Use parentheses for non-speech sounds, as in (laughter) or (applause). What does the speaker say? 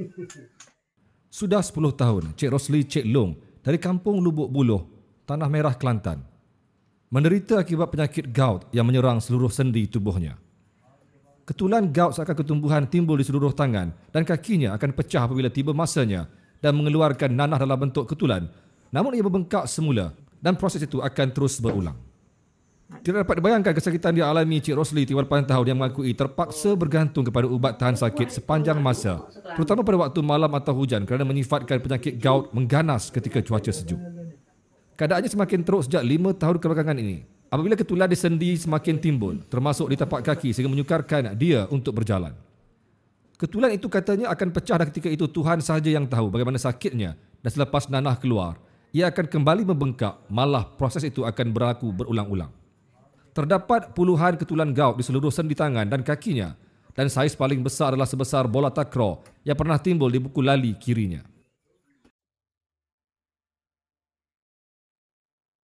(laughs) Sudah 10 tahun Cik Rosli Cik Long dari kampung Lubuk Buloh, Tanah Merah Kelantan. Menderita akibat penyakit gout yang menyerang seluruh sendi tubuhnya. Ketulan gout seakan ketumbuhan timbul di seluruh tangan dan kakinya akan pecah apabila tiba masanya dan mengeluarkan nanah dalam bentuk ketulan. Namun ia berbengkak semula dan proses itu akan terus berulang. Tidak dapat dibayangkan kesakitan dia alami Cik Rosli 38 tahu dia mengakui terpaksa bergantung kepada ubat tahan sakit sepanjang masa. Terutama pada waktu malam atau hujan kerana menyifatkan penyakit gout mengganas ketika cuaca sejuk. Keadaannya semakin teruk sejak 5 tahun kebelakangan ini. Apabila ketulan di sendi semakin timbul termasuk di tapak kaki sehingga menyukarkan dia untuk berjalan. Ketulan itu katanya akan pecah dan ketika itu Tuhan sahaja yang tahu bagaimana sakitnya dan selepas nanah keluar, ia akan kembali membengkak malah proses itu akan berlaku berulang-ulang terdapat puluhan ketulan gout di seluruh sendi tangan dan kakinya dan saiz paling besar adalah sebesar bola takraw yang pernah timbul di buku lali kirinya.